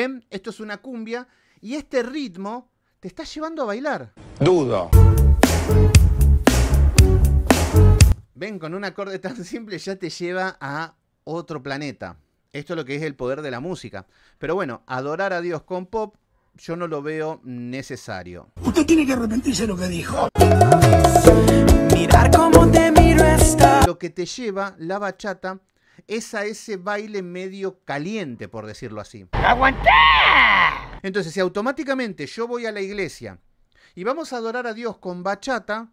ven, esto es una cumbia y este ritmo te está llevando a bailar. Dudo. Ven, con un acorde tan simple ya te lleva a otro planeta. Esto es lo que es el poder de la música. Pero bueno, adorar a Dios con pop yo no lo veo necesario. Usted tiene que arrepentirse de lo que dijo. Mirar cómo te miro está. Lo que te lleva la bachata es a ese baile medio caliente, por decirlo así. aguantar Entonces, si automáticamente yo voy a la iglesia y vamos a adorar a Dios con bachata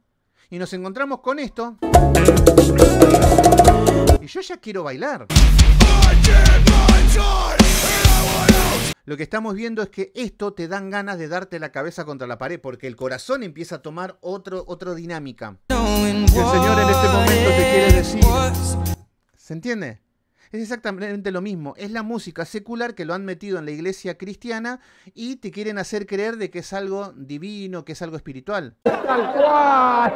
y nos encontramos con esto. Y yo ya quiero bailar. Lo que estamos viendo es que esto te dan ganas de darte la cabeza contra la pared porque el corazón empieza a tomar otro, otra dinámica. El Señor en este momento te quiere decir, ¿Se entiende? Es exactamente lo mismo. Es la música secular que lo han metido en la iglesia cristiana y te quieren hacer creer de que es algo divino, que es algo espiritual. Es tal cual,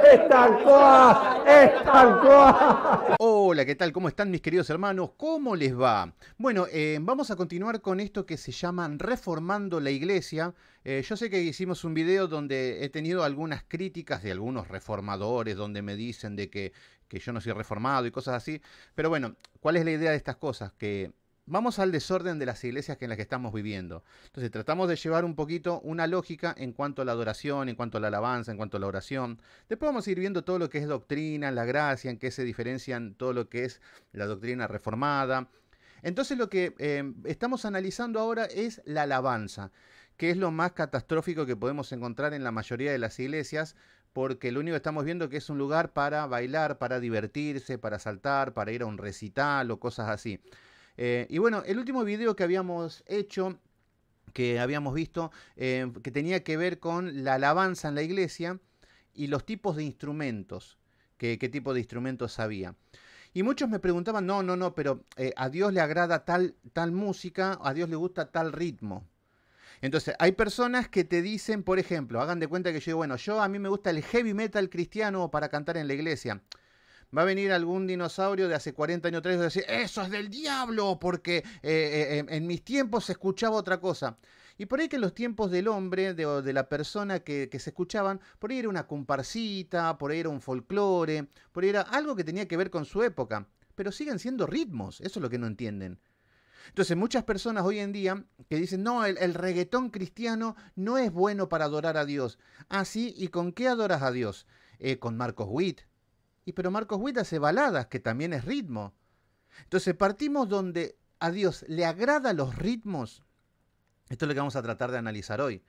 es tal cual, Hola, ¿qué tal? ¿Cómo están mis queridos hermanos? ¿Cómo les va? Bueno, eh, vamos a continuar con esto que se llama Reformando la Iglesia. Eh, yo sé que hicimos un video donde he tenido algunas críticas de algunos reformadores, donde me dicen de que que yo no soy reformado y cosas así. Pero bueno, ¿cuál es la idea de estas cosas? Que vamos al desorden de las iglesias en las que estamos viviendo. Entonces tratamos de llevar un poquito una lógica en cuanto a la adoración, en cuanto a la alabanza, en cuanto a la oración. Después vamos a ir viendo todo lo que es doctrina, la gracia, en qué se diferencian todo lo que es la doctrina reformada. Entonces lo que eh, estamos analizando ahora es la alabanza, que es lo más catastrófico que podemos encontrar en la mayoría de las iglesias, porque lo único que estamos viendo es que es un lugar para bailar, para divertirse, para saltar, para ir a un recital o cosas así. Eh, y bueno, el último video que habíamos hecho, que habíamos visto, eh, que tenía que ver con la alabanza en la iglesia y los tipos de instrumentos, que, qué tipo de instrumentos había. Y muchos me preguntaban, no, no, no, pero eh, a Dios le agrada tal, tal música, a Dios le gusta tal ritmo. Entonces, hay personas que te dicen, por ejemplo, hagan de cuenta que yo digo, bueno, yo a mí me gusta el heavy metal cristiano para cantar en la iglesia. Va a venir algún dinosaurio de hace 40 años atrás y decir, eso es del diablo, porque eh, eh, en mis tiempos se escuchaba otra cosa. Y por ahí que en los tiempos del hombre, de, de la persona que, que, se escuchaban, por ahí era una comparsita, por ahí era un folclore, por ahí era algo que tenía que ver con su época. Pero siguen siendo ritmos, eso es lo que no entienden. Entonces, muchas personas hoy en día que dicen, no, el, reggaetón cristiano no es bueno para adorar a Dios. Ah, sí, ¿y con qué adoras a Dios? Eh, con Marcos Witt. Y pero Marcos Witt hace baladas, que también es ritmo. Entonces, partimos donde a Dios le agrada los ritmos. Esto es lo que vamos a tratar de analizar hoy.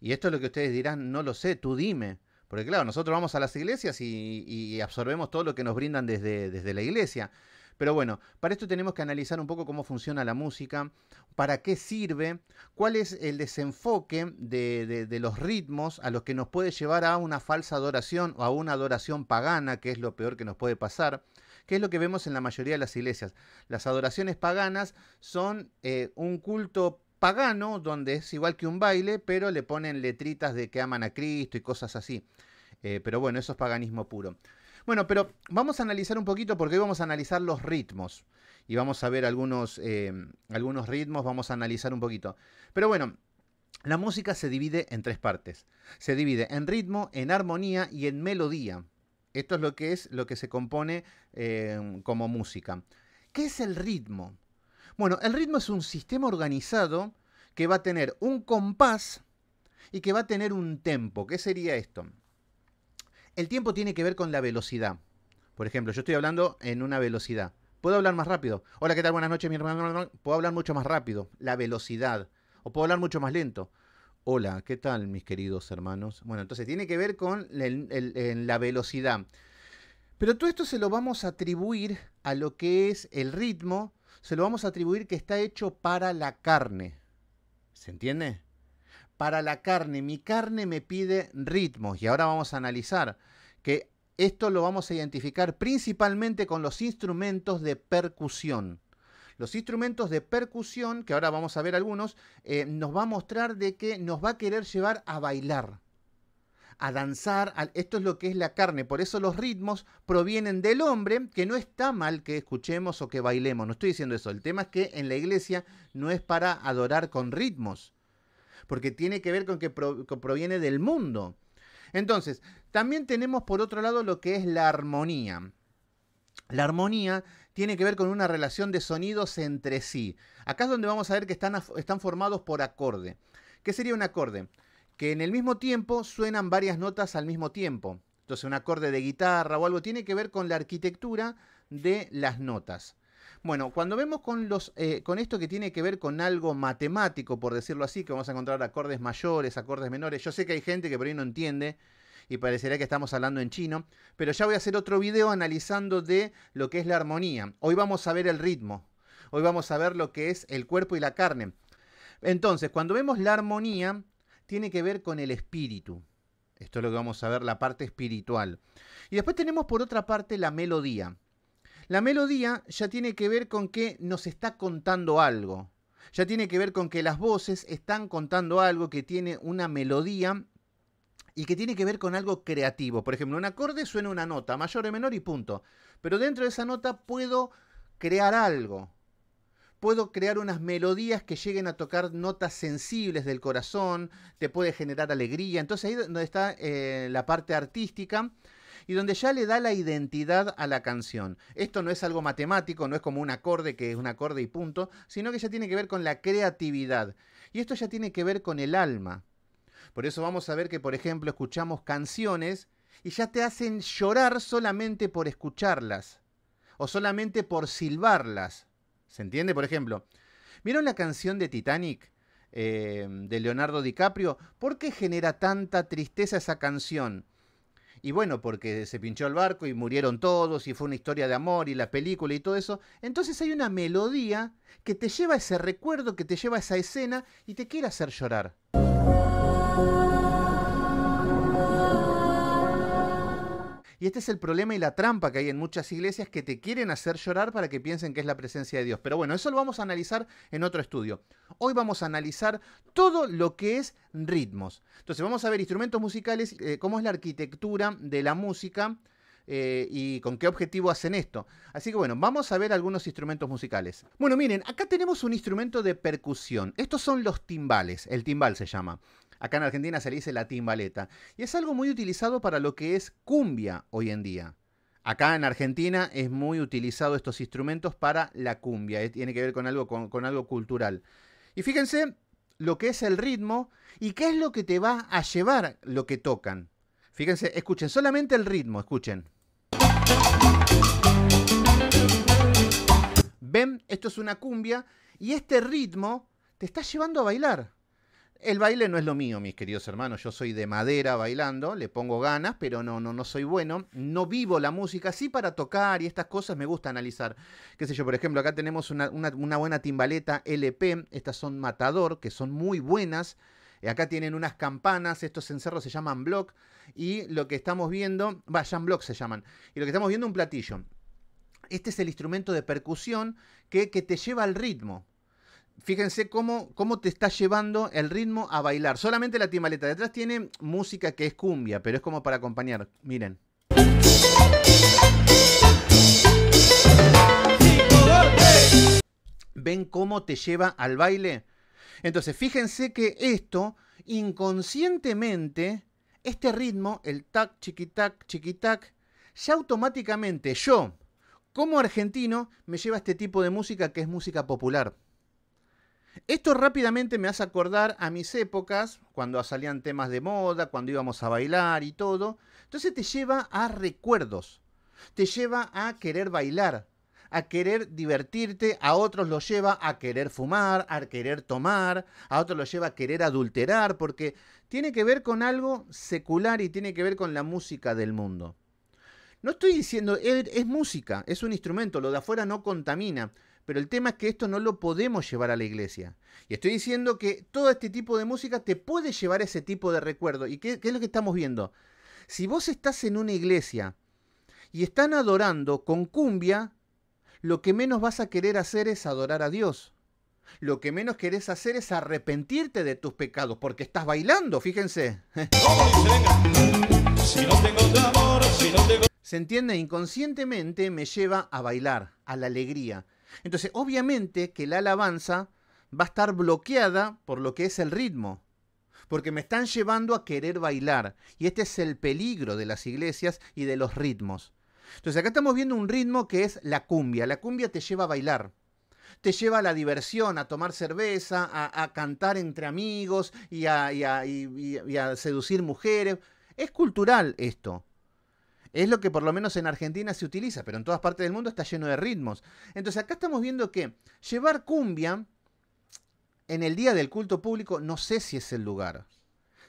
Y esto es lo que ustedes dirán, no lo sé, tú dime. Porque claro, nosotros vamos a las iglesias y, y absorbemos todo lo que nos brindan desde, desde la iglesia. Pero bueno, para esto tenemos que analizar un poco cómo funciona la música, para qué sirve, cuál es el desenfoque de, los ritmos a los que nos puede llevar a una falsa adoración o a una adoración pagana, que es lo peor que nos puede pasar que es lo que vemos en la mayoría de las iglesias. Las adoraciones paganas son eh, un culto pagano donde es igual que un baile, pero le ponen letritas de que aman a Cristo y cosas así. Eh, pero bueno, eso es paganismo puro. Bueno, pero vamos a analizar un poquito porque hoy vamos a analizar los ritmos. Y vamos a ver algunos, eh, algunos ritmos, vamos a analizar un poquito. Pero bueno, la música se divide en tres partes. Se divide en ritmo, en armonía y en melodía. Esto es lo que es lo que se compone eh, como música. ¿Qué es el ritmo? Bueno, el ritmo es un sistema organizado que va a tener un compás y que va a tener un tempo. ¿Qué sería esto? El tiempo tiene que ver con la velocidad. Por ejemplo, yo estoy hablando en una velocidad. Puedo hablar más rápido. Hola, ¿qué tal? Buenas noches, mi hermano. Puedo hablar mucho más rápido. La velocidad. O puedo hablar mucho más lento. Hola, ¿qué tal, mis queridos hermanos? Bueno, entonces tiene que ver con la velocidad. Pero todo esto se lo vamos a atribuir a lo que es el ritmo. Se lo vamos a atribuir que está hecho para la carne. ¿Se entiende? para la carne. Mi carne me pide ritmos y ahora vamos a analizar que esto lo vamos a identificar principalmente con los instrumentos de percusión. Los instrumentos de percusión, que ahora vamos a ver algunos, eh, nos va a mostrar de que nos va a querer llevar a bailar, a danzar. esto es lo que es la carne. Por eso los ritmos provienen del hombre, que no está mal que escuchemos o que bailemos. No estoy diciendo eso. El tema es que en la iglesia no es para adorar con ritmos porque tiene que ver con que, proviene del mundo. Entonces, también tenemos por otro lado lo que es la armonía. La armonía tiene que ver con una relación de sonidos entre sí. Acá es donde vamos a ver que están, están formados por acorde. ¿Qué sería un acorde? Que en el mismo tiempo suenan varias notas al mismo tiempo. Entonces un acorde de guitarra o algo tiene que ver con la arquitectura de las notas. Bueno, cuando vemos eh, con, esto que tiene que ver con algo matemático, por decirlo así, que vamos a encontrar acordes mayores, acordes menores, yo sé que hay gente que por ahí no entiende y parecerá que estamos hablando en chino, pero ya voy a hacer otro video analizando de lo que es la armonía. Hoy vamos a ver el ritmo, hoy vamos a ver lo que es el cuerpo y la carne. Entonces, cuando vemos la armonía, tiene que ver con el espíritu. Esto es lo que vamos a ver, la parte espiritual. Y después tenemos por otra parte la melodía. La melodía ya tiene que ver con que nos está contando algo. Ya tiene que ver con que las voces están contando algo que tiene una melodía y que tiene que ver con algo creativo. Por ejemplo, un acorde suena una nota, mayor o menor y punto. Pero dentro de esa nota puedo crear algo. Puedo crear unas melodías que lleguen a tocar notas sensibles del corazón, te puede generar alegría. Entonces ahí donde está eh, la parte artística y donde ya le da la identidad a la canción. Esto no es algo matemático, no es como un acorde que es un acorde y punto, sino que ya tiene que ver con la creatividad. Y esto ya tiene que ver con el alma. Por eso vamos a ver que, por ejemplo, escuchamos canciones y ya te hacen llorar solamente por escucharlas o solamente por silbarlas. ¿Se entiende? Por ejemplo, ¿vieron la canción de Titanic? Eh, de Leonardo DiCaprio, ¿por qué genera tanta tristeza esa canción? y bueno, porque se pinchó el barco y murieron todos y fue una historia de amor y la película y todo eso, entonces hay una melodía que te lleva a ese recuerdo, que te lleva a esa escena y te quiere hacer llorar. Y este es el problema y la trampa que hay en muchas iglesias que te quieren hacer llorar para que piensen que es la presencia de Dios. Pero bueno, eso lo vamos a analizar en otro estudio. Hoy vamos a analizar todo lo que es ritmos. Entonces vamos a ver instrumentos musicales, eh, cómo es la arquitectura de la música. Eh, y con qué objetivo hacen esto. Así que bueno, vamos a ver algunos instrumentos musicales. Bueno, miren, acá tenemos un instrumento de percusión. Estos son los timbales, el timbal se llama. Acá en Argentina se le dice la timbaleta. Y es algo muy utilizado para lo que es cumbia hoy en día. Acá en Argentina es muy utilizado estos instrumentos para la cumbia. Eh, tiene que ver con algo, con algo cultural. Y fíjense lo que es el ritmo y qué es lo que te va a llevar lo que tocan. Fíjense, escuchen, solamente el ritmo, escuchen. Ven, esto es una cumbia y este ritmo te está llevando a bailar. El baile no es lo mío, mis queridos hermanos. Yo soy de madera bailando, le pongo ganas, pero no, no, no soy bueno. No vivo la música, sí para tocar y estas cosas me gusta analizar. Qué sé yo, por ejemplo, acá tenemos una, buena timbaleta LP. Estas son Matador, que son muy buenas. Eh, acá tienen unas campanas, estos encerros se llaman block. Y lo que estamos viendo, va, block se llaman. Y lo que estamos viendo es un platillo. Este es el instrumento de percusión que, que te lleva al ritmo fíjense cómo, cómo te está llevando el ritmo a bailar. Solamente la timbaleta atrás tiene música que es cumbia, pero es como para acompañar. Miren. ¿Ven cómo te lleva al baile? Entonces, fíjense que esto, inconscientemente, este ritmo, el tac, chiquitac, chiquitac, ya automáticamente yo, como argentino, me lleva a este tipo de música que es música popular. Esto rápidamente me hace acordar a mis épocas, cuando salían temas de moda, cuando íbamos a bailar y todo. Entonces te lleva a recuerdos, te lleva a querer bailar, a querer divertirte, a otros los lleva a querer fumar, a querer tomar, a otros los lleva a querer adulterar, porque tiene que ver con algo secular y tiene que ver con la música del mundo. No estoy diciendo, es, es música, es un instrumento, lo de afuera no contamina, pero el tema es que esto no lo podemos llevar a la iglesia. Y estoy diciendo que todo este tipo de música te puede llevar a ese tipo de recuerdo. ¿Y qué, es lo que estamos viendo? Si vos estás en una iglesia y están adorando con cumbia, lo que menos vas a querer hacer es adorar a Dios. Lo que menos querés hacer es arrepentirte de tus pecados, porque estás bailando, fíjense. Se entiende, inconscientemente me lleva a bailar, a la alegría. Entonces, obviamente que la alabanza va a estar bloqueada por lo que es el ritmo, porque me están llevando a querer bailar, y este es el peligro de las iglesias y de los ritmos. Entonces, acá estamos viendo un ritmo que es la cumbia, la cumbia te lleva a bailar te lleva a la diversión, a tomar cerveza, a, cantar entre amigos y a, seducir mujeres. Es cultural esto. Es lo que por lo menos en Argentina se utiliza, pero en todas partes del mundo está lleno de ritmos. Entonces acá estamos viendo que llevar cumbia en el día del culto público no sé si es el lugar.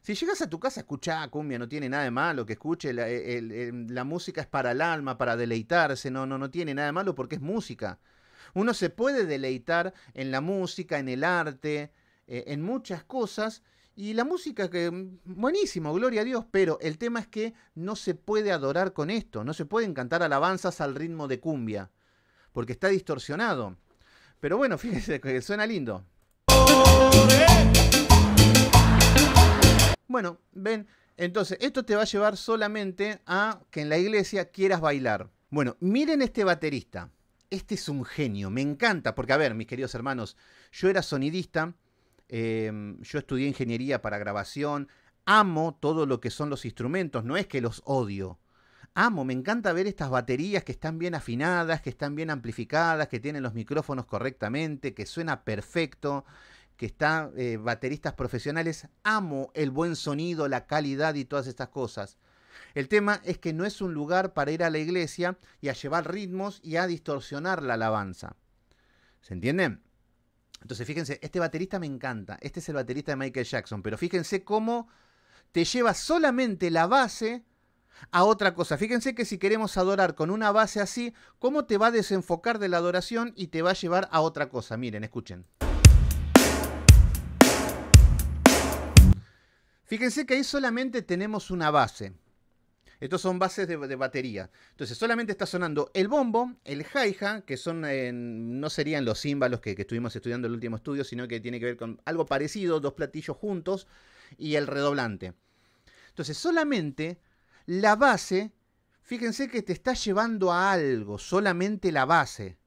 Si llegas a tu casa, escucha cumbia, no tiene nada de malo que escuche. Eh, la, música es para el alma, para deleitarse, no, no, no tiene nada de malo porque es música. Uno se puede deleitar en la música, en el arte, eh, en muchas cosas y la música, que mm, buenísimo, gloria a Dios, pero el tema es que no se puede adorar con esto, no se pueden cantar alabanzas al ritmo de cumbia, porque está distorsionado. Pero bueno, fíjense que suena lindo. Bueno, ven, entonces esto te va a llevar solamente a que en la iglesia quieras bailar. Bueno, miren este baterista. Este es un genio, me encanta, porque a ver, mis queridos hermanos, yo era sonidista, Em, yo estudié ingeniería para grabación, amo todo lo que son los instrumentos, no es que los odio. Amo, me encanta ver estas baterías que están bien afinadas, que están bien amplificadas, que tienen los micrófonos correctamente, que suena perfecto, que están eh, bateristas profesionales. Amo el buen sonido, la calidad y todas estas cosas. El tema es que no es un lugar para ir a la iglesia y a llevar ritmos y a distorsionar la alabanza. ¿Se entienden? Entonces, fíjense, este baterista me encanta. Este es el baterista de Michael Jackson. Pero fíjense cómo te lleva solamente la base a otra cosa. Fíjense que si queremos adorar con una base así, ¿cómo te va a desenfocar de la adoración y te va a llevar a otra cosa? Miren, escuchen. Fíjense que ahí solamente tenemos una base. Estos son bases de, batería. Entonces solamente está sonando el bombo, el hi que son eh, no serían los címbalos que, que estuvimos estudiando en el último estudio, sino que tiene que ver con algo parecido, dos platillos juntos, y el redoblante. Entonces solamente la base, fíjense que te está llevando a algo, solamente la base.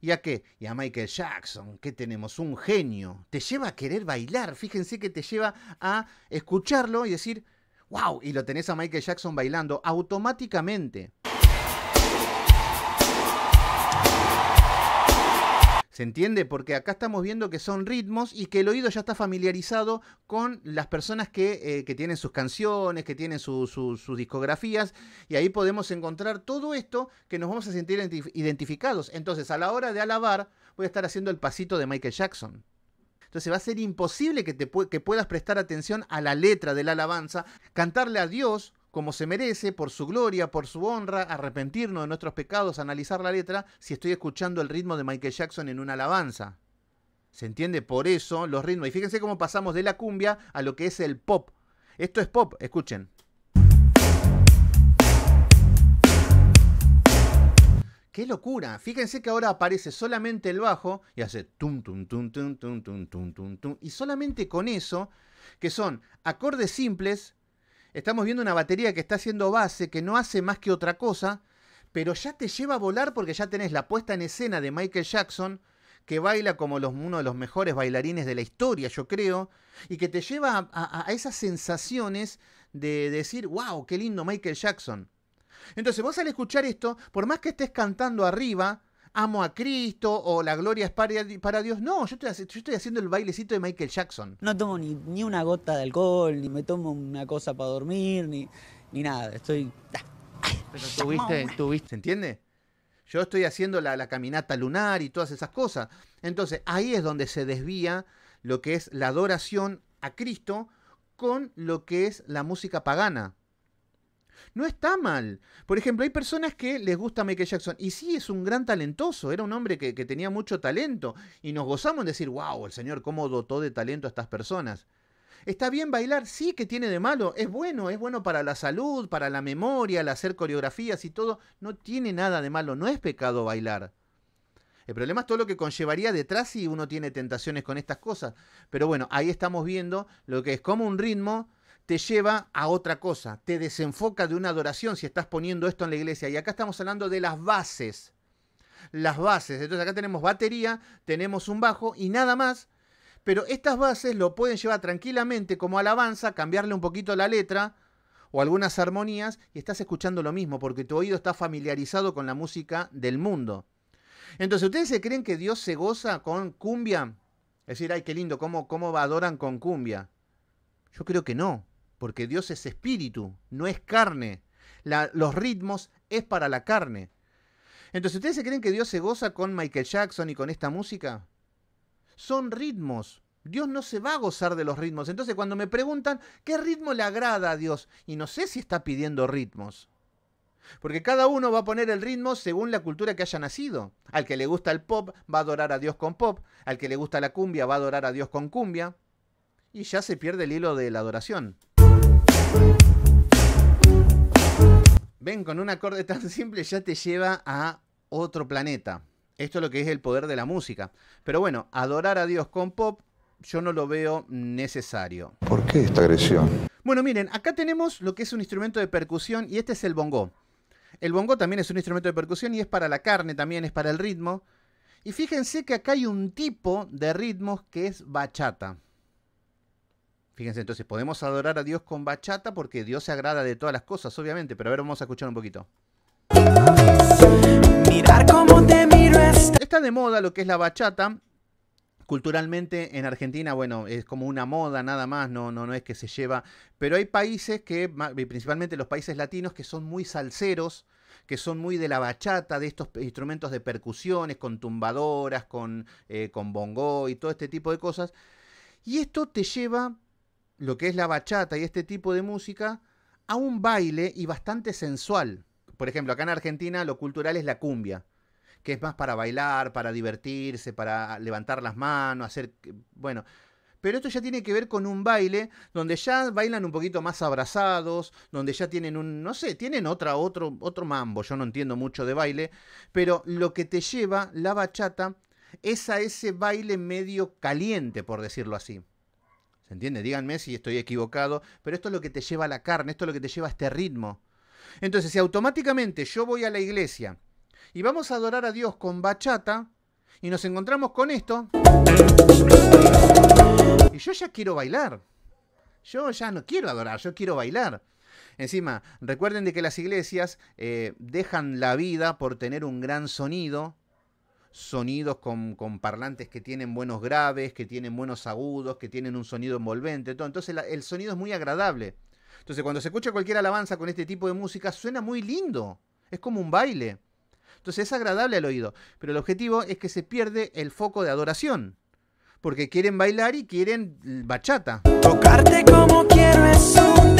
¿Y a qué? Y a Michael Jackson, que tenemos un genio. Te lleva a querer bailar, fíjense que te lleva a escucharlo y decir, wow, y lo tenés a Michael Jackson bailando, automáticamente ¿Se entiende? Porque acá estamos viendo que son ritmos y que el oído ya está familiarizado con las personas que, eh, tienen sus canciones, que tienen sus discografías, y ahí podemos encontrar todo esto que nos vamos a sentir identificados. Entonces, a la hora de alabar, voy a estar haciendo el pasito de Michael Jackson. Entonces va a ser imposible que, te que puedas prestar atención a la letra de la alabanza, cantarle a Dios como se merece, por su gloria, por su honra, arrepentirnos de nuestros pecados, analizar la letra, si estoy escuchando el ritmo de Michael Jackson en una alabanza. ¿Se entiende? Por eso los ritmos. Y fíjense cómo pasamos de la cumbia a lo que es el pop. Esto es pop, escuchen. ¡Qué locura! Fíjense que ahora aparece solamente el bajo y hace tum tum tum tum tum tum tum tum tum. Y solamente con eso, que son acordes simples, estamos viendo una batería que está haciendo base, que no hace más que otra cosa, pero ya te lleva a volar porque ya tenés la puesta en escena de Michael Jackson, que baila como los, uno de los mejores bailarines de la historia, yo creo, y que te lleva a, a esas sensaciones de decir, wow, qué lindo Michael Jackson. Entonces vos al escuchar esto, por más que estés cantando arriba, amo a Cristo o la gloria es para, Dios, no, yo estoy, haciendo el bailecito de Michael Jackson. No tomo ni, una gota de alcohol, ni me tomo una cosa para dormir, ni, ni nada, estoy... Pero tuviste, ¿se entiende? Yo estoy haciendo la caminata lunar y todas esas cosas. Entonces ahí es donde se desvía lo que es la adoración a Cristo con lo que es la música pagana. No está mal. Por ejemplo, hay personas que les gusta Michael Jackson. Y sí, es un gran talentoso. Era un hombre que, tenía mucho talento. Y nos gozamos de decir, wow, el señor cómo dotó de talento a estas personas. ¿Está bien bailar? Sí, que tiene de malo. Es bueno, es bueno para la salud, para la memoria, al hacer coreografías y todo. No tiene nada de malo, no es pecado bailar. El problema es todo lo que conllevaría detrás si uno tiene tentaciones con estas cosas. Pero bueno, ahí estamos viendo lo que es como un ritmo te lleva a otra cosa, te desenfoca de una adoración si estás poniendo esto en la iglesia. Y acá estamos hablando de las bases, las bases. Entonces acá tenemos batería, tenemos un bajo y nada más. Pero estas bases lo pueden llevar tranquilamente como alabanza, cambiarle un poquito la letra o algunas armonías y estás escuchando lo mismo porque tu oído está familiarizado con la música del mundo. Entonces, ¿ustedes se creen que Dios se goza con cumbia? Es decir, ay, qué lindo, ¿cómo, cómo adoran con cumbia? Yo creo que no porque Dios es espíritu, no es carne. los ritmos es para la carne. Entonces, ¿ustedes se creen que Dios se goza con Michael Jackson y con esta música? Son ritmos. Dios no se va a gozar de los ritmos. Entonces, cuando me preguntan, ¿qué ritmo le agrada a Dios? Y no sé si está pidiendo ritmos. Porque cada uno va a poner el ritmo según la cultura que haya nacido. Al que le gusta el pop va a adorar a Dios con pop. Al que le gusta la cumbia va a adorar a Dios con cumbia. Y ya se pierde el hilo de la adoración. Ven, con un acorde tan simple ya te lleva a otro planeta. Esto es lo que es el poder de la música. Pero bueno, adorar a Dios con pop yo no lo veo necesario. ¿Por qué esta agresión? Bueno, miren, acá tenemos lo que es un instrumento de percusión y este es el bongo. El bongo también es un instrumento de percusión y es para la carne, también es para el ritmo. Y fíjense que acá hay un tipo de ritmos que es bachata. Fíjense, entonces podemos adorar a Dios con bachata porque Dios se agrada de todas las cosas, obviamente, pero a ver, vamos a escuchar un poquito. Mirar Está de moda lo que es la bachata. Culturalmente en Argentina, bueno, es como una moda nada más, no, no, no es que se lleva. Pero hay países que, principalmente los países latinos, que son muy salseros, que son muy de la bachata, de estos instrumentos de percusiones, con tumbadoras, con, eh, con bongo y todo este tipo de cosas. Y esto te lleva lo que es la bachata y este tipo de música a un baile y bastante sensual. Por ejemplo, acá en Argentina lo cultural es la cumbia, que es más para bailar, para divertirse, para levantar las manos, hacer... Bueno, pero esto ya tiene que ver con un baile donde ya bailan un poquito más abrazados, donde ya tienen un, no sé, tienen otra, otro, otro mambo, yo no entiendo mucho de baile, pero lo que te lleva la bachata es a ese baile medio caliente, por decirlo así. ¿Entiendes? Díganme si estoy equivocado, pero esto es lo que te lleva a la carne, esto es lo que te lleva a este ritmo. Entonces, si automáticamente yo voy a la iglesia y vamos a adorar a Dios con bachata y nos encontramos con esto, y yo ya quiero bailar. Yo ya no quiero adorar, yo quiero bailar. Encima, recuerden de que las iglesias eh, dejan la vida por tener un gran sonido, sonidos con, parlantes que tienen buenos graves, que tienen buenos agudos, que tienen un sonido envolvente, Entonces el sonido es muy agradable. Entonces cuando se escucha cualquier alabanza con este tipo de música suena muy lindo, es como un baile. Entonces es agradable al oído, pero el objetivo es que se pierde el foco de adoración, porque quieren bailar y quieren bachata. Tocarte como quiero es un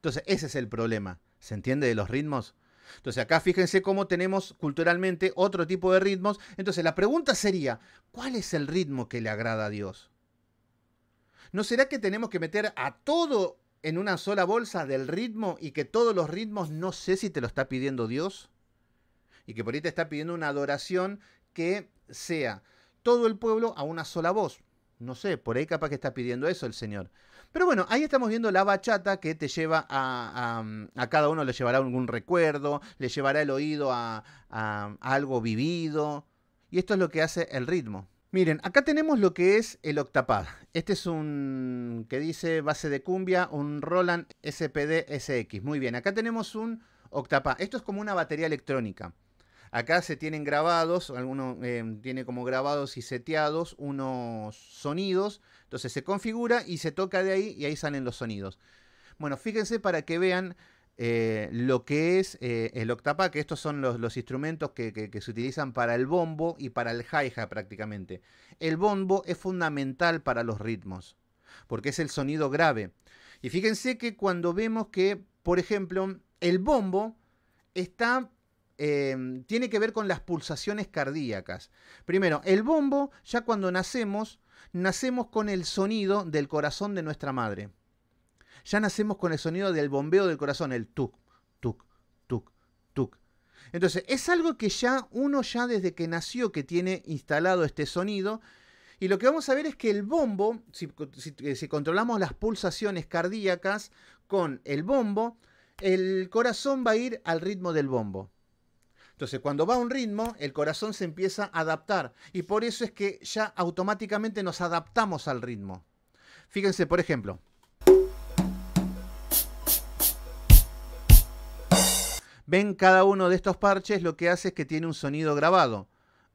Entonces ese es el problema, ¿se entiende de los ritmos? Entonces acá fíjense cómo tenemos culturalmente otro tipo de ritmos. Entonces la pregunta sería, ¿cuál es el ritmo que le agrada a Dios? ¿No será que tenemos que meter a todo en una sola bolsa del ritmo y que todos los ritmos no sé si te lo está pidiendo Dios? Y que por ahí te está pidiendo una adoración que sea todo el pueblo a una sola voz. No sé, por ahí capaz que está pidiendo eso el Señor. Pero bueno, ahí estamos viendo la bachata que te lleva a, a, cada uno le llevará algún recuerdo, le llevará el oído a, a algo vivido. Y esto es lo que hace el ritmo. Miren, acá tenemos lo que es el octapad. Este es un que dice base de cumbia, un Roland SPD SX. Muy bien, acá tenemos un octapad. Esto es como una batería electrónica. Acá se tienen grabados, alguno eh, tiene como grabados y seteados unos sonidos. Entonces se configura y se toca de ahí y ahí salen los sonidos. Bueno, fíjense para que vean eh, lo que es eh, el octapá, que estos son los, instrumentos que, se utilizan para el bombo y para el hi prácticamente. El bombo es fundamental para los ritmos, porque es el sonido grave. Y fíjense que cuando vemos que, por ejemplo, el bombo está Em, tiene que ver con las pulsaciones cardíacas. Primero, el bombo, ya cuando nacemos, nacemos con el sonido del corazón de nuestra madre. Ya nacemos con el sonido del bombeo del corazón, el tuk, tuk, tuk, tuk. Entonces, es algo que ya uno ya desde que nació que tiene instalado este sonido. Y lo que vamos a ver es que el bombo, si controlamos las pulsaciones cardíacas con el bombo, el corazón va a ir al ritmo del bombo. Entonces, cuando va a un ritmo, el corazón se empieza a adaptar y por eso es que ya automáticamente nos adaptamos al ritmo. Fíjense, por ejemplo, ven cada uno de estos parches lo que hace es que tiene un sonido grabado.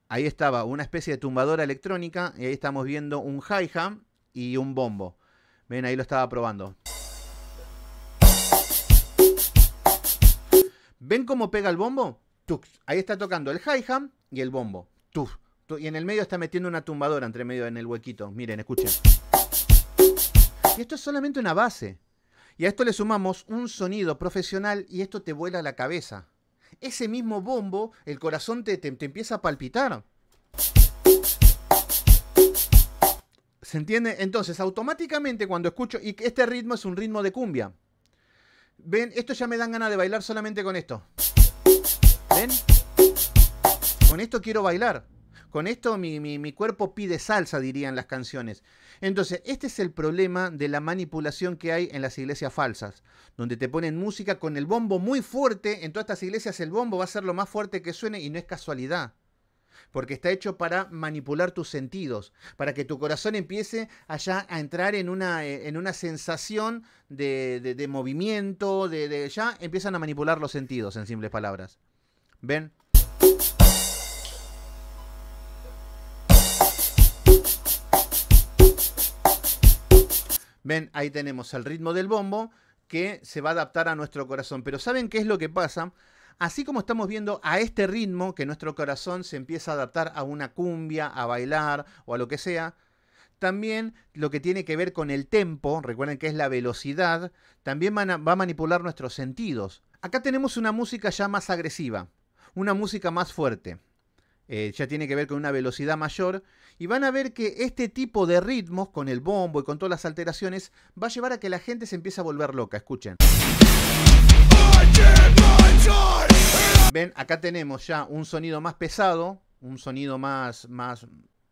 Ahí estaba una especie de tumbadora electrónica y ahí estamos viendo un hi-hat y un bombo. Ven, ahí lo estaba probando. ¿Ven cómo pega el bombo? Ahí está tocando el hi ham y el bombo. Y en el medio está metiendo una tumbadora entre medio en el huequito. Miren, escuchen. Y esto es solamente una base. Y a esto le sumamos un sonido profesional y esto te vuela la cabeza. Ese mismo bombo, el corazón te empieza a palpitar. ¿Se entiende? Entonces, automáticamente cuando escucho, y este ritmo es un ritmo de cumbia. Ven, esto ya me dan ganas de bailar solamente con esto. ¿Ven? Con esto quiero bailar. Con esto mi, cuerpo pide salsa, dirían las canciones. Entonces, este es el problema de la manipulación que hay en las iglesias falsas, donde te ponen música con el bombo muy fuerte. En todas estas iglesias el bombo va a ser lo más fuerte que suene y no es casualidad. Porque está hecho para manipular tus sentidos, para que tu corazón empiece allá a entrar en una, eh, sensación de, de, movimiento, de ya empiezan a manipular los sentidos, en simples palabras. Ven. Ven, ahí tenemos el ritmo del bombo que se va a adaptar a nuestro corazón. Pero ¿saben qué es lo que pasa? Así como estamos viendo a este ritmo que nuestro corazón se empieza a adaptar a una cumbia, a bailar o a lo que sea, también lo que tiene que ver con el tempo, recuerden que es la velocidad, también va a manipular nuestros sentidos. Acá tenemos una música ya más agresiva una música más fuerte. Eh, ya tiene que ver con una velocidad mayor. Y van a ver que este tipo de ritmos, con el bombo y con todas las alteraciones, va a llevar a que la gente se empiece a volver loca. Escuchen. Ven, acá tenemos ya un sonido más pesado, un sonido más, más,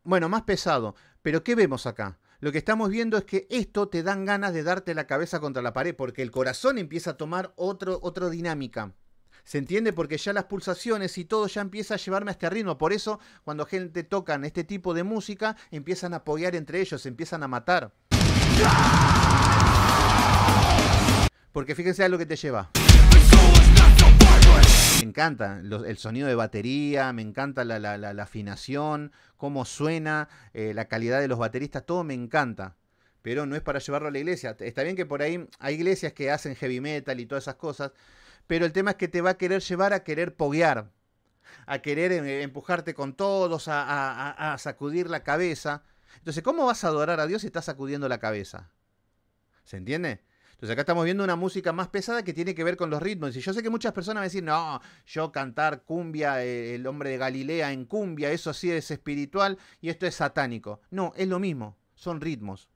bueno, más pesado. Pero ¿qué vemos acá? Lo que estamos viendo es que esto te dan ganas de darte la cabeza contra la pared, porque el corazón empieza a tomar otro, otra dinámica. ¿Se entiende? Porque ya las pulsaciones y todo ya empieza a llevarme a este ritmo. Por eso, cuando gente toca este tipo de música, empiezan a apoyar entre ellos, empiezan a matar. Porque fíjense a lo que te lleva. Me encanta el sonido de batería, me encanta la, afinación, cómo suena, eh, la calidad de los bateristas, todo me encanta. Pero no es para llevarlo a la iglesia. Está bien que por ahí hay iglesias que hacen heavy metal y todas esas cosas, pero el tema es que te va a querer llevar a querer poguear, a querer eh, empujarte con todos, a, sacudir la cabeza. Entonces, ¿cómo vas a adorar a Dios si estás sacudiendo la cabeza? ¿Se entiende? Entonces acá estamos viendo una música más pesada que tiene que ver con los ritmos. Y yo sé que muchas personas van a decir, no, yo cantar cumbia, eh, el hombre de Galilea en cumbia, eso sí es espiritual y esto es satánico. No, es lo mismo, son ritmos.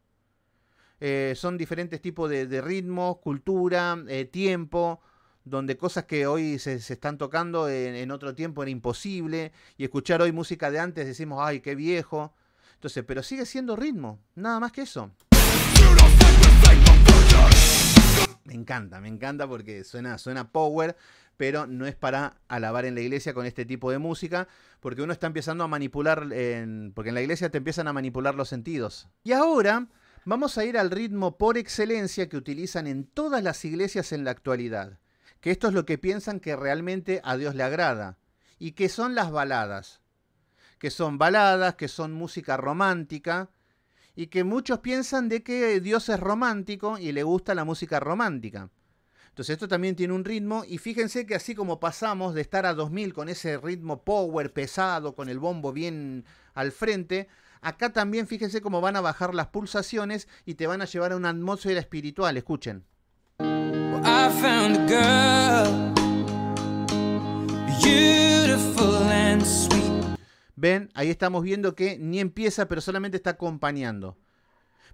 Eh, son diferentes tipos de, ritmos, cultura, tiempo donde cosas que hoy se, están tocando en, otro tiempo era imposible, y escuchar hoy música de antes decimos, ay, qué viejo. Entonces, pero sigue siendo ritmo, nada más que eso. Me encanta, me encanta porque suena, suena power, pero no es para alabar en la iglesia con este tipo de música, porque uno está empezando a manipular, en, porque en la iglesia te empiezan a manipular los sentidos. Y ahora vamos a ir al ritmo por excelencia que utilizan en todas las iglesias en la actualidad que esto es lo que piensan que realmente a Dios le agrada, y que son las baladas, que son baladas, que son música romántica, y que muchos piensan de que Dios es romántico y le gusta la música romántica. Entonces esto también tiene un ritmo y fíjense que así como pasamos de estar a 2000 con ese ritmo power pesado, con el bombo bien al frente, acá también fíjense cómo van a bajar las pulsaciones y te van a llevar a una atmósfera espiritual, escuchen. Ven, ahí estamos viendo que ni empieza, pero solamente está acompañando.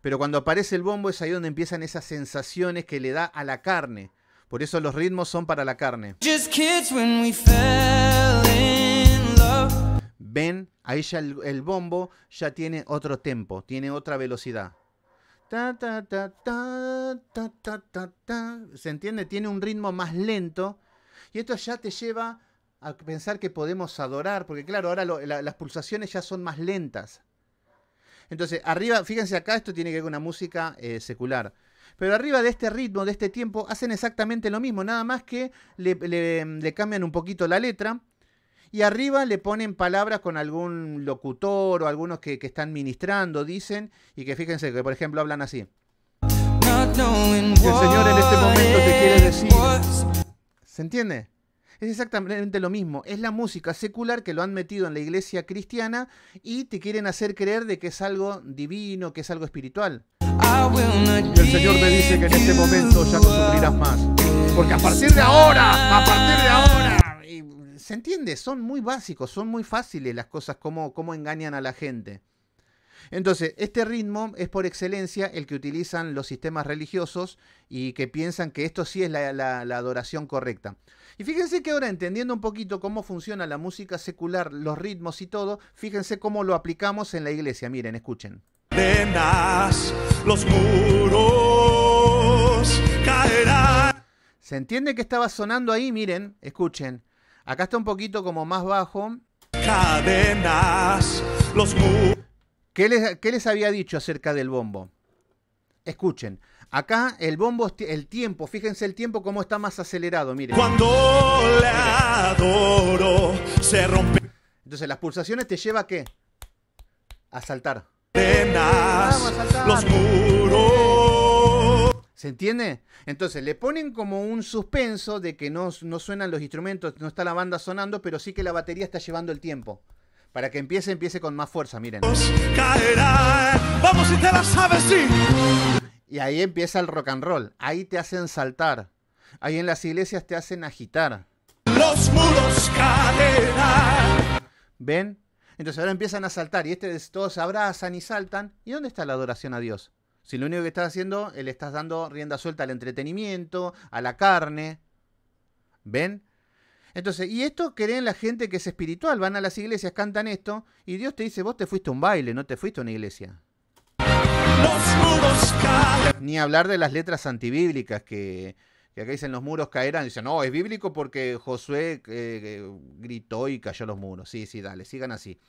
Pero cuando aparece el bombo es ahí donde empiezan esas sensaciones que le da a la carne. Por eso los ritmos son para la carne. Ven, ahí ya el bombo ya tiene otro tempo, tiene otra velocidad. Ta, ta, ta, ta, ta, ta, ta, ¿Se entiende? Tiene un ritmo más lento. Y esto ya te lleva a pensar que podemos adorar, porque claro, ahora las pulsaciones ya son más lentas. Entonces, arriba, fíjense acá, esto tiene que ver con una música eh, secular. Pero arriba de este ritmo, de este tiempo, hacen exactamente lo mismo, nada más que le cambian un poquito la letra y arriba le ponen palabras con algún locutor o algunos que, están ministrando, dicen, y que fíjense que por ejemplo hablan así. El Señor en este momento te quiere decir. ¿Se entiende? Es exactamente lo mismo. Es la música secular que lo han metido en la iglesia cristiana y te quieren hacer creer de que es algo divino, que es algo espiritual. Y el Señor me dice que en este momento ya no sufrirás más. Porque a partir de ahora, a partir de ahora, se entiende, son muy básicos, son muy fáciles las cosas, cómo, cómo engañan a la gente. Entonces, este ritmo es por excelencia el que utilizan los sistemas religiosos y que piensan que esto sí es la, adoración correcta. Y fíjense que ahora, entendiendo un poquito cómo funciona la música secular, los ritmos y todo, fíjense cómo lo aplicamos en la iglesia. Miren, escuchen. los muros caerán. Se entiende que estaba sonando ahí, miren, escuchen. Acá está un poquito como más bajo. Cadenas, los ¿Qué les, ¿Qué les había dicho acerca del bombo? Escuchen, acá el bombo, el tiempo, fíjense el tiempo cómo está más acelerado, miren. Cuando adoro, se rompe. Entonces las pulsaciones te lleva a qué? A saltar. Cadenas, Los muros. ¿Se entiende? Entonces le ponen como un suspenso de que no, suenan los instrumentos, no está la banda sonando, pero sí que la batería está llevando el tiempo. Para que empiece, empiece con más fuerza, miren. vamos te la sabes, sí. Y ahí empieza el rock and roll. Ahí te hacen saltar. Ahí en las iglesias te hacen agitar. Los muros caerán. ¿Ven? Entonces ahora empiezan a saltar y este, todos abrazan y saltan. ¿Y dónde está la adoración a Dios? Si lo único que estás haciendo, eh, le estás dando rienda suelta al entretenimiento, a la carne. ¿Ven? Entonces, y esto creen la gente que es espiritual, van a las iglesias, cantan esto, y Dios te dice, vos te fuiste a un baile, no te fuiste a una iglesia. Ni hablar de las letras antibíblicas que, que acá dicen los muros caerán. Dicen, no, es bíblico porque Josué eh, eh, gritó y cayó los muros. Sí, sí, dale, sigan así.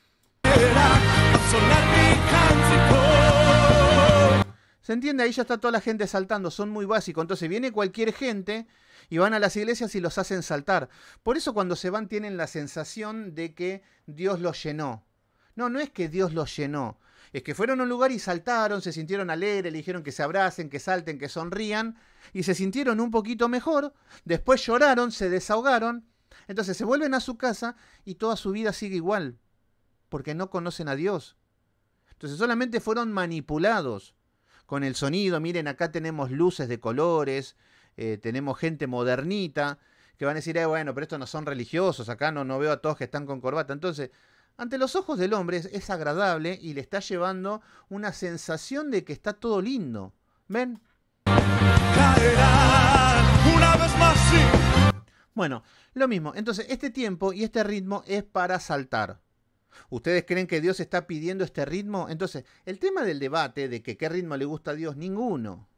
¿Se entiende? Ahí ya está toda la gente saltando, son muy básicos. Entonces viene cualquier gente y van a las iglesias y los hacen saltar. Por eso cuando se van tienen la sensación de que Dios los llenó. No, no es que Dios los llenó. Es que fueron a un lugar y saltaron, se sintieron alegres, le dijeron que se abracen, que salten, que sonrían, y se sintieron un poquito mejor, después lloraron, se desahogaron, entonces se vuelven a su casa y toda su vida sigue igual, porque no conocen a Dios. Entonces solamente fueron manipulados con el sonido. Miren, acá tenemos luces de colores, eh, tenemos gente modernita que van a decir, eh, bueno, pero estos no son religiosos, acá no, no veo a todos que están con corbata. Entonces, ante los ojos del hombre es, agradable y le está llevando una sensación de que está todo lindo. ¿Ven? una vez más, Bueno, lo mismo. Entonces, este tiempo y este ritmo es para saltar. ¿Ustedes creen que Dios está pidiendo este ritmo? Entonces, el tema del debate de que qué ritmo le gusta a Dios, ninguno.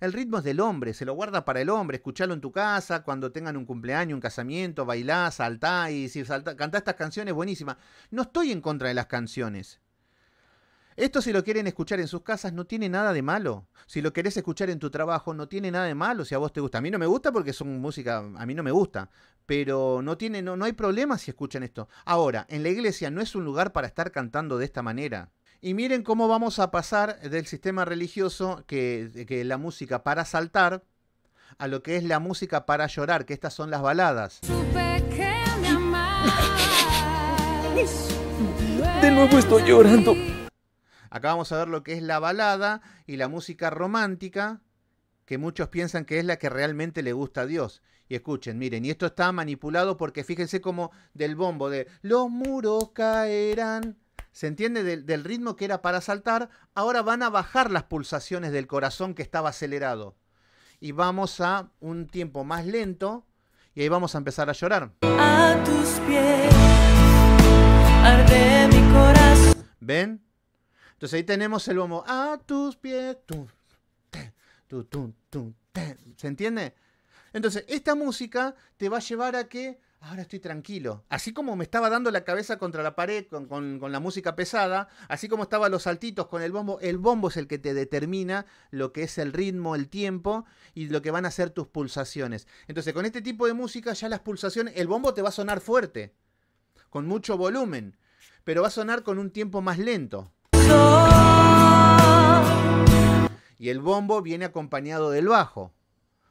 El ritmo es del hombre, se lo guarda para el hombre. Escuchalo en tu casa, cuando tengan un cumpleaños, un casamiento, bailá saltá y si estas canciones, buenísimas, No estoy en contra de las canciones. Esto si lo quieren escuchar en sus casas no tiene nada de malo. Si lo querés escuchar en tu trabajo no tiene nada de malo, si a vos te gusta. A mí no me gusta porque son música, a mí no me gusta, pero no tiene no, no hay problema si escuchan esto. Ahora, en la iglesia no es un lugar para estar cantando de esta manera. Y miren cómo vamos a pasar del sistema religioso que, que la música para saltar a lo que es la música para llorar, que estas son las baladas. De nuevo estoy llorando. Acá vamos a ver lo que es la balada y la música romántica, que muchos piensan que es la que realmente le gusta a Dios. Y escuchen, miren, y esto está manipulado porque fíjense como del bombo de los muros caerán. ¿Se entiende? Del, del, ritmo que era para saltar, ahora van a bajar las pulsaciones del corazón que estaba acelerado. Y vamos a un tiempo más lento y ahí vamos a empezar a llorar. A tus pies arde mi corazón. ¿Ven? Entonces ahí tenemos el bombo. A tus pies. tú, ¿Se entiende? Entonces, esta música te va a llevar a que ahora estoy tranquilo. Así como me estaba dando la cabeza contra la pared con, con, la música pesada, así como estaba los saltitos con el bombo, el bombo es el que te determina lo que es el ritmo, el tiempo y lo que van a ser tus pulsaciones. Entonces, con este tipo de música ya las pulsaciones, el bombo te va a sonar fuerte, con mucho volumen, pero va a sonar con un tiempo más lento. y el bombo viene acompañado del bajo.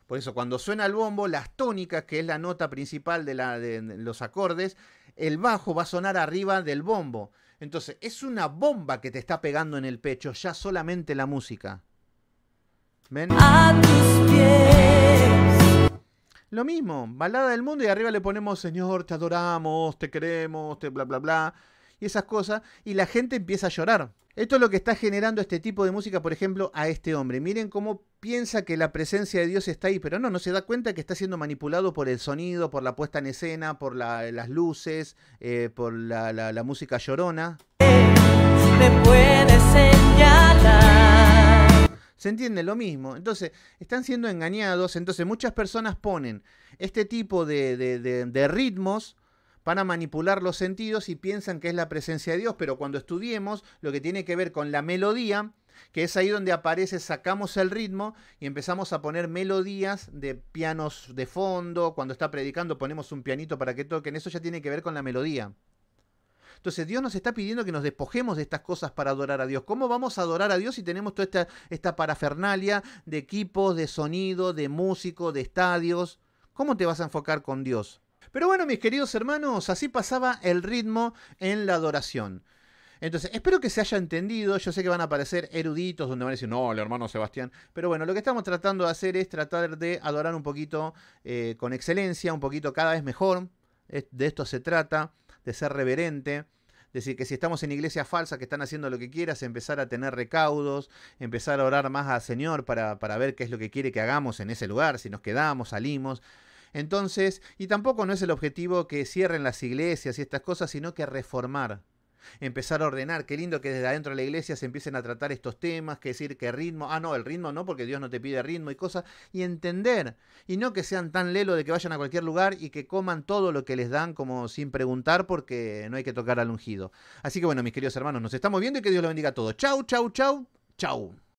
Por eso cuando suena el bombo, las tónicas, que es la nota principal de, los acordes, el bajo va a sonar arriba del bombo. Entonces, es una bomba que te está pegando en el pecho, ya solamente la música. ¿Ven? A tus pies. Lo mismo, balada del mundo y arriba le ponemos Señor, te adoramos, te queremos, te bla bla bla y esas cosas, y la gente empieza a llorar. Esto es lo que está generando este tipo de música, por ejemplo, a este hombre. Miren cómo piensa que la presencia de Dios está ahí, pero no, no se da cuenta que está siendo manipulado por el sonido, por la puesta en escena, por las luces, eh, por la, música llorona. Se entiende lo mismo. Entonces, están siendo engañados. Entonces, muchas personas ponen este tipo de ritmos van a manipular los sentidos y piensan que es la presencia de Dios, pero cuando estudiemos lo que tiene que ver con la melodía, que es ahí donde aparece, sacamos el ritmo y empezamos a poner melodías de pianos de fondo, cuando está predicando ponemos un pianito para que toquen, eso ya tiene que ver con la melodía. Entonces Dios nos está pidiendo que nos despojemos de estas cosas para adorar a Dios. ¿Cómo vamos a adorar a Dios si tenemos toda esta, parafernalia de equipos, de sonido, de músico, de estadios? ¿Cómo te vas a enfocar con Dios? Pero bueno, mis queridos hermanos, así pasaba el ritmo en la adoración. Entonces, espero que se haya entendido. Yo sé que van a aparecer eruditos donde van a decir, no, el hermano Sebastián. Pero bueno, lo que estamos tratando de hacer es tratar de adorar un poquito eh, con excelencia, un poquito cada vez mejor. De esto se trata, de ser reverente. Decir que si estamos en iglesias falsas que están haciendo lo que quieras, empezar a tener recaudos, empezar a orar más al Señor para, para ver qué es lo que quiere que hagamos en ese lugar, si nos quedamos, salimos. Entonces, y tampoco no es el objetivo que cierren las iglesias y estas cosas, sino que reformar. Empezar a ordenar, qué lindo que desde adentro de la iglesia se empiecen a tratar estos temas, que decir que ritmo, ah no, el ritmo no, porque Dios no te pide ritmo y cosas, y entender, y no que sean tan lelo de que vayan a cualquier lugar y que coman todo lo que les dan como sin preguntar porque no hay que tocar al ungido. Así que bueno, mis queridos hermanos, nos estamos viendo y que Dios los bendiga a todos. Chau, chau, chau, chau.